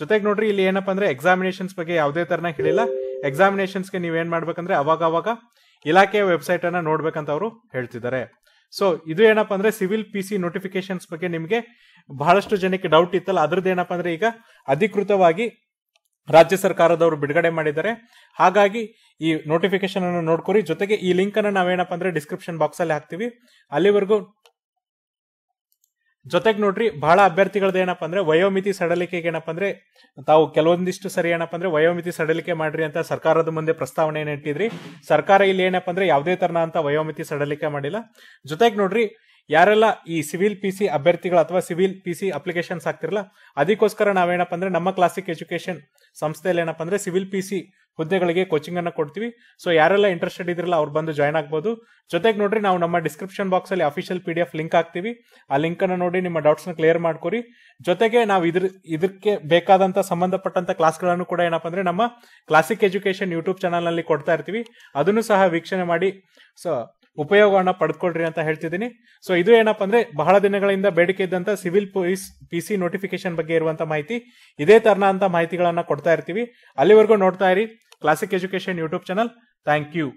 ಜೊತೆಗೆ ನೋಡ್ರಿ ಇಲ್ಲಿ ಏನಪ್ಪಾ ಅಂದ್ರೆ ಎಕ್ಸಾಮಿನೇಷನ್ಸ್ ಬಗ್ಗೆ ಯಾವುದೇ ತರನ ಹೇಳಿಲ್ಲ ಎಕ್ಸಾಮಿನೇಷನ್ಸ್ಗೆ ನೀವೇನ್ ಮಾಡ್ಬೇಕಂದ್ರೆ ಅವಾಗ ಅವಾಗ ಇಲಾಖೆಯ ವೆಬ್ಸೈಟ್ ಅನ್ನ ನೋಡ್ಬೇಕಂತ ಅವರು ಹೇಳ್ತಿದ್ದಾರೆ ಸೊ ಇದು ಏನಪ್ಪಾ ಅಂದ್ರೆ ಸಿವಿಲ್ ಪಿ ಸಿ ನೋಟಿಫಿಕೇಶನ್ಸ್ ಬಗ್ಗೆ ನಿಮಗೆ ಬಹಳಷ್ಟು ಜನಕ್ಕೆ ಡೌಟ್ ಇತ್ತಲ್ಲ ಅದ್ರದ್ದು ಏನಪ್ಪಾ ಅಂದ್ರೆ ಈಗ ಅಧಿಕೃತವಾಗಿ ರಾಜ್ಯ ಸರ್ಕಾರದವರು ಬಿಡುಗಡೆ ಮಾಡಿದ್ದಾರೆ ಹಾಗಾಗಿ ಈ ನೋಟಿಫಿಕೇಶನ್ ಅನ್ನು ನೋಡ್ಕೊರಿ ಜೊತೆಗೆ ಈ ಲಿಂಕ್ ಅನ್ನು ನಾವೇನಪ್ಪ ಅಂದ್ರೆ ಡಿಸ್ಕ್ರಿಪ್ಷನ್ ಬಾಕ್ಸ್ ಅಲ್ಲಿ ಹಾಕ್ತಿವಿ ಅಲ್ಲಿವರೆಗೂ ಜೊತೆಗೆ ನೋಡ್ರಿ ಬಹಳ ಅಭ್ಯರ್ಥಿಗಳದ್ದು ಏನಪ್ಪ ಅಂದ್ರೆ ವಯೋಮಿತಿ ಸಡಲಿಕೆಗೆ ಏನಪ್ಪ ಅಂದ್ರೆ ತಾವು ಕೆಲವೊಂದಿಷ್ಟು ಸರಿ ಏನಪ್ಪ ಅಂದ್ರೆ ವಯೋಮಿತಿ ಸಡಲಿಕೆ ಮಾಡ್ರಿ ಅಂತ ಸರ್ಕಾರದ ಮುಂದೆ ಪ್ರಸ್ತಾವನೆ ಇಟ್ಟಿದ್ರಿ ಸರ್ಕಾರ ಇಲ್ಲಿ ಏನಪ್ಪ ಅಂದ್ರೆ ಯಾವುದೇ ಅಂತ ವಯೋಮಿತಿ ಸಡಲಿಕೆ ಮಾಡಿಲ್ಲ ಜೊತೆಗೆ ನೋಡ್ರಿ ಯಾರೆಲ್ಲ ಈ ಸಿವಿಲ್ ಪಿ ಸಿ ಅಭ್ಯರ್ಥಿಗಳು ಅಥವಾ ಸಿವಿಲ್ ಪಿ ಸಿ ಅಪ್ಲಿಕೇಶನ್ಸ್ ಹಾಕ್ತಿರಲ್ಲ ಅದಕ್ಕೋಸ್ಕರ ನಾವೇನಪ್ಪ ಅಂದ್ರೆ ನಮ್ಮ ಕ್ಲಾಸಿಕ್ ಎಜುಕೇಶನ್ ಸಂಸ್ಥೆಯಲ್ಲಿ ಏನಪ್ಪ ಅಂದ್ರೆ ಸಿವಿಲ್ ಪಿ ಸಿ ಹುದ್ದೆಗಳಿಗೆ ಕೋಚಿಂಗ್ ಅನ್ನ ಕೊಡ್ತೀವಿ ಸೊ ಯಾರೆಲ್ಲ ಇಂಟ್ರೆಸ್ಟೆಡ್ ಇದ್ರಲ್ಲ ಅವ್ರು ಬಂದು ಜಾಯ್ನ್ ಆಗ್ಬೋದು ಜೊತೆಗೆ ನೋಡ್ರಿ ನಾವು ನಮ್ಮ ಡಿಸ್ಕ್ರಿಪ್ಷನ್ ಬಾಕ್ಸ್ ಅಲ್ಲಿ official P D F link ಹಾಕ್ತಿವಿ ಆ ಲಿಂಕ್ ಅನ್ನ ನೋಡಿ ನಿಮ್ಮ ಡೌಟ್ಸ್ ನ ಕ್ಲಿಯರ್ ಮಾಡ್ಕೊರಿ ಜೊತೆಗೆ ನಾವು ಇದ್ರ ಇದಕ್ಕೆ ಬೇಕಾದಂತ ಸಂಬಂಧಪಟ್ಟಂತ ಕ್ಲಾಸ್ಗಳನ್ನು ಕೂಡ ಏನಪ್ಪ ಅಂದ್ರೆ ನಮ್ಮ ಕ್ಲಾಸಿಕ್ ಎಜುಕೇಶನ್ ಯೂಟ್ಯೂಬ್ ಚಾನಲ್ ನಲ್ಲಿ ಕೊಡ್ತಾ ಇರ್ತೀವಿ ಅದನ್ನು ಸಹ ವೀಕ್ಷಣೆ ಮಾಡಿ ಸೊ ಉಪಯೋಗವನ್ನ ಪಡ್ಕೊಳ್ರಿ ಅಂತ ಹೇಳ್ತಿದ್ದೀನಿ ಸೊ ಇದು ಏನಪ್ಪ ಅಂದ್ರೆ ಬಹಳ ದಿನಗಳಿಂದ ಬೇಡಿಕೆ ಇದ್ದಂತ ಸಿವಿಲ್ ಪೊಲೀಸ್ ಪಿಸಿ ನೋಟಿಫಿಕೇಶನ್ ಬಗ್ಗೆ ಇರುವಂತ ಮಾಹಿತಿ ಇದೇ ತರನ ಅಂತ ಮಾಹಿತಿಗಳನ್ನ ಕೊಡ್ತಾ ಇರ್ತೀವಿ ಅಲ್ಲಿವರೆಗೂ ನೋಡ್ತಾ ಇರಿ classic education YouTube channel thank you